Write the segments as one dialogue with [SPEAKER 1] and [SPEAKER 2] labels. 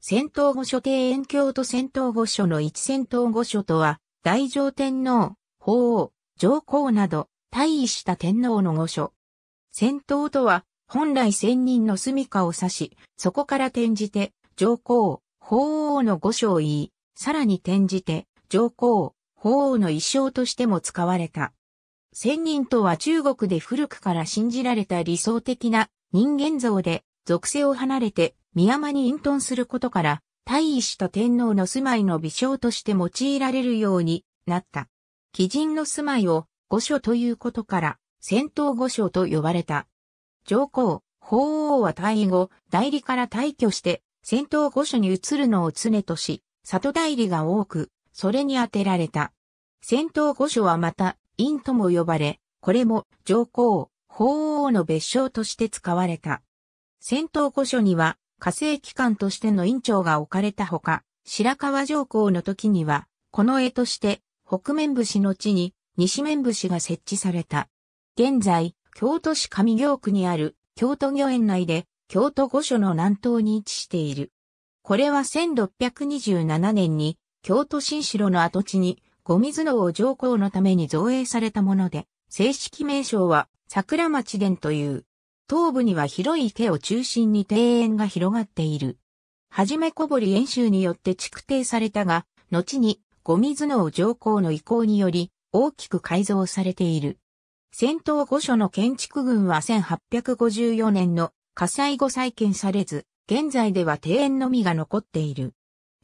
[SPEAKER 1] 戦闘御所庭園京都戦闘御所の一戦闘御所とは、大乗天皇、法王、上皇など、退位した天皇の御所。戦闘とは、本来仙人の住処を指し、そこから転じて、上皇、法王の御所を言い、さらに転じて、上皇、法王の一生としても使われた。仙人とは中国で古くから信じられた理想的な人間像で、属性を離れて三山に隠遁することから、退位した天皇の住まいの微笑として用いられるようになった。貴人の住まいを御所ということから、戦闘御所と呼ばれた。上皇、法王は退位後、代理から退去して、戦闘御所に移るのを常とし、里代理が多く、それに当てられた。戦闘御所はまた、院とも呼ばれ、これも上皇、法王の別称として使われた。戦闘御所には、火星機関としての院長が置かれたほか、白川上皇の時には、この絵として北面士の地に西面士が設置された。現在、京都市上京区にある京都御苑内で京都御所の南東に位置している。これは1627年に京都新城の跡地にゴミ頭を上皇のために造営されたもので、正式名称は桜町殿という。東部には広い池を中心に庭園が広がっている。はじめ小堀演習によって築堤されたが、後に、ゴミ頭脳上皇の意向により、大きく改造されている。戦闘御所の建築群は1854年の火災後再建されず、現在では庭園のみが残っている。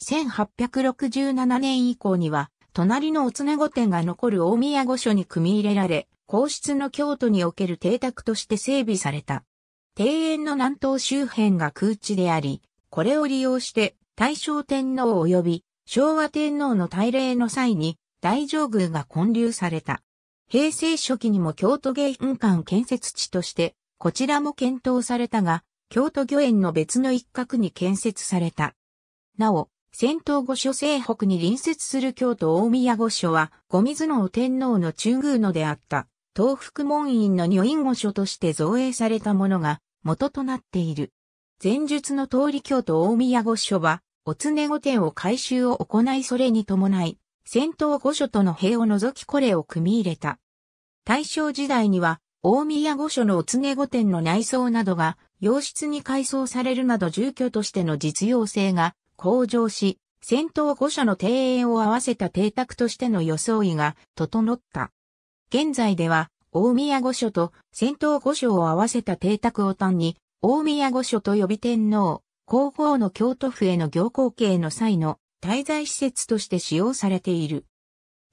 [SPEAKER 1] 1867年以降には、隣のおつね御殿が残る大宮御所に組み入れられ、皇室の京都における邸宅として整備された。庭園の南東周辺が空地であり、これを利用して大正天皇及び昭和天皇の大礼の際に大上宮が建立された。平成初期にも京都芸雲館建設地として、こちらも検討されたが、京都御苑の別の一角に建設された。なお、仙洞御所西北に隣接する京都大宮御所は、御水野天皇の中宮のであった。東福門院の女院御所として造営されたものが元となっている。前述の通り京都大宮御所は、おつね御殿を改修を行いそれに伴い、戦闘御所との塀を除きこれを組み入れた。大正時代には、大宮御所のおつね御殿の内装などが、洋室に改装されるなど住居としての実用性が向上し、戦闘御所の庭園を合わせた邸宅としての装いが整った。現在では、大宮御所と仙洞御所を合わせた邸宅を単に、大宮御所と呼び天皇、皇后の京都府への行幸刑の際の滞在施設として使用されている。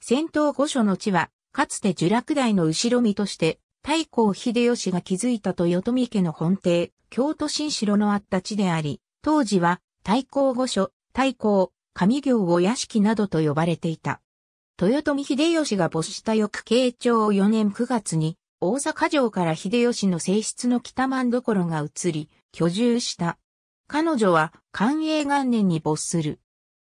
[SPEAKER 1] 仙洞御所の地は、かつて樹落台の後ろ身として、太閤秀吉が築いたと豊臣家の本邸、京都新城のあった地であり、当時は、太閤御所、太閤、上行を屋敷などと呼ばれていた。豊臣秀吉が没した翌慶長4年9月に、大阪城から秀吉の正室の北万所が移り、居住した。彼女は寛永元年に没する。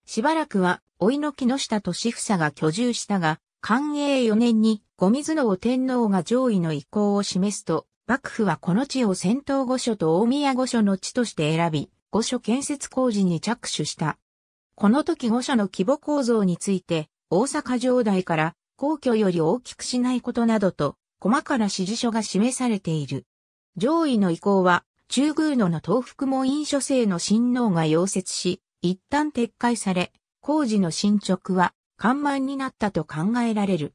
[SPEAKER 1] しばらくは、老いの木下ふさが居住したが、寛永4年に、後水お天皇が上位の意向を示すと、幕府はこの地を戦闘御所と大宮御所の地として選び、御所建設工事に着手した。この時御所の規模構造について、大阪城代から皇居より大きくしないことなどと、細かな指示書が示されている。上位の意向は、中宮野の東福門院書生の親王が溶接し、一旦撤回され、工事の進捗は、緩慢になったと考えられる。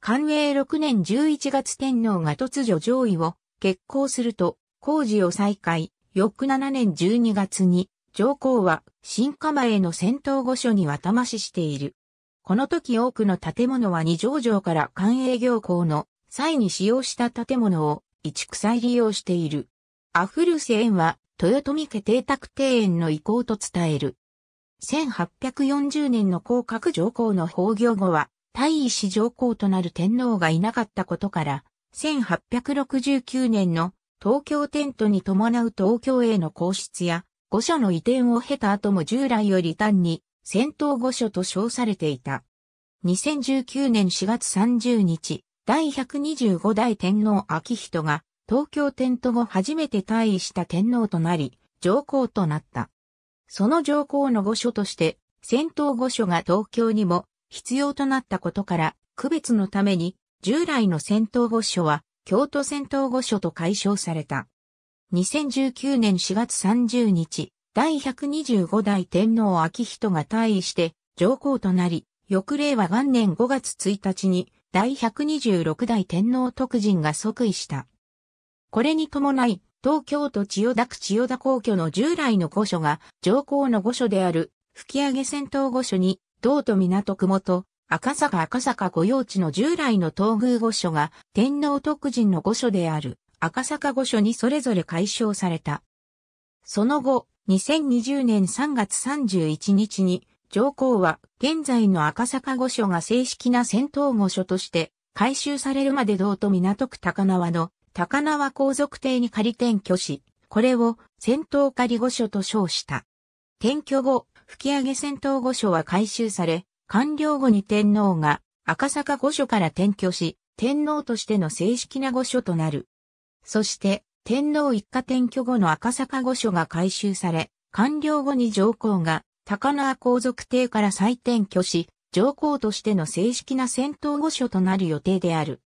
[SPEAKER 1] 寛永6年11月天皇が突如上位を決行すると、工事を再開、翌7年12月に、上皇は新鎌への戦闘御所に渡まししている。この時多くの建物は二条城から官営業行の際に使用した建物を移築再利用している。アフルセ園は豊臣家邸宅庭園の意向と伝える。1840年の降格上皇の崩御後は、大史上皇となる天皇がいなかったことから、1869年の東京テントに伴う東京への皇室や、御所の移転を経た後も従来より単に戦闘御所と称されていた。2019年4月30日、第125代天皇昭仁が東京天都後初めて退位した天皇となり、上皇となった。その上皇の御所として、戦闘御所が東京にも必要となったことから、区別のために、従来の戦闘御所は、京都戦闘御所と解消された。2019年4月30日、第125代天皇明人が退位して上皇となり、翌令和元年5月1日に第126代天皇徳人が即位した。これに伴い、東京都千代田区千代田皇居の従来の御所が上皇の御所である吹上戦闘御所に、道都港区元、赤坂赤坂御用地の従来の東宮御所が天皇徳人の御所である赤坂御所にそれぞれ解消された。その後、2020年3月31日に、上皇は現在の赤坂御所が正式な戦闘御所として改修されるまで道と港区高輪の高輪皇族邸に仮転居し、これを戦闘仮御所と称した。転居後、吹上戦闘御所は改修され、完了後に天皇が赤坂御所から転居し、天皇としての正式な御所となる。そして、天皇一家転居後の赤坂御所が改修され、完了後に上皇が高輪皇族邸から再転居し、上皇としての正式な戦闘御所となる予定である。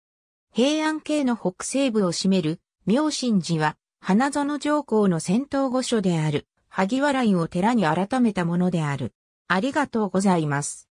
[SPEAKER 1] 平安系の北西部を占める明神寺は、花園上皇の戦闘御所である、萩原院を寺に改めたものである。ありがとうございます。